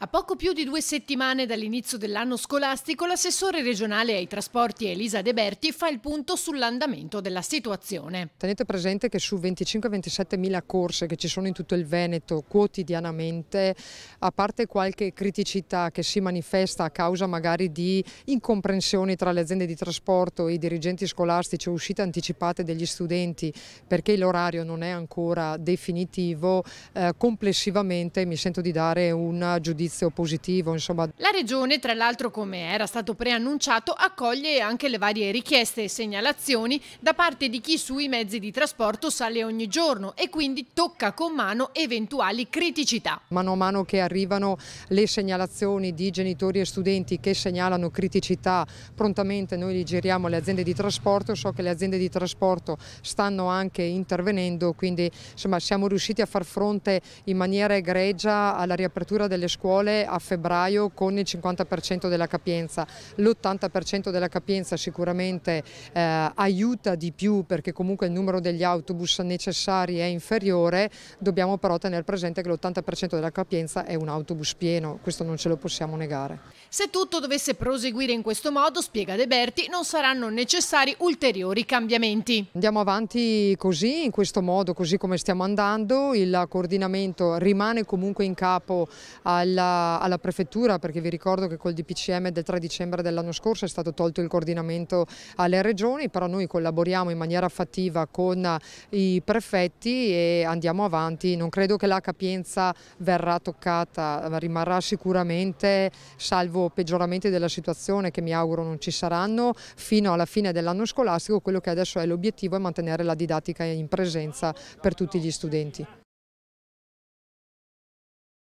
A poco più di due settimane dall'inizio dell'anno scolastico, l'assessore regionale ai trasporti Elisa De Berti fa il punto sull'andamento della situazione. Tenete presente che su 25-27 mila corse che ci sono in tutto il Veneto quotidianamente, a parte qualche criticità che si manifesta a causa magari di incomprensioni tra le aziende di trasporto e i dirigenti scolastici o uscite anticipate degli studenti perché l'orario non è ancora definitivo, eh, complessivamente mi sento di dare un giudizio giudizio positivo. Insomma. La Regione, tra l'altro come era stato preannunciato, accoglie anche le varie richieste e segnalazioni da parte di chi sui mezzi di trasporto sale ogni giorno e quindi tocca con mano eventuali criticità. Mano a mano che arrivano le segnalazioni di genitori e studenti che segnalano criticità, prontamente noi li giriamo alle aziende di trasporto, so che le aziende di trasporto stanno anche intervenendo, quindi insomma, siamo riusciti a far fronte in maniera egregia alla riapertura delle scuole scuole a febbraio con il 50% della capienza. L'80% della capienza sicuramente eh, aiuta di più perché comunque il numero degli autobus necessari è inferiore, dobbiamo però tenere presente che l'80% della capienza è un autobus pieno, questo non ce lo possiamo negare. Se tutto dovesse proseguire in questo modo, spiega De Berti, non saranno necessari ulteriori cambiamenti. Andiamo avanti così, in questo modo, così come stiamo andando, il coordinamento rimane comunque in capo alla alla, prefettura perché vi ricordo che col DPCM del 3 dicembre dell'anno scorso è stato tolto il coordinamento alle regioni, però noi collaboriamo in maniera fattiva con i prefetti e andiamo avanti. Non credo che la capienza verrà toccata, rimarrà sicuramente, salvo peggioramenti della situazione che mi auguro non ci saranno, fino alla fine dell'anno scolastico quello che adesso è l'obiettivo è mantenere la didattica in presenza per tutti gli studenti.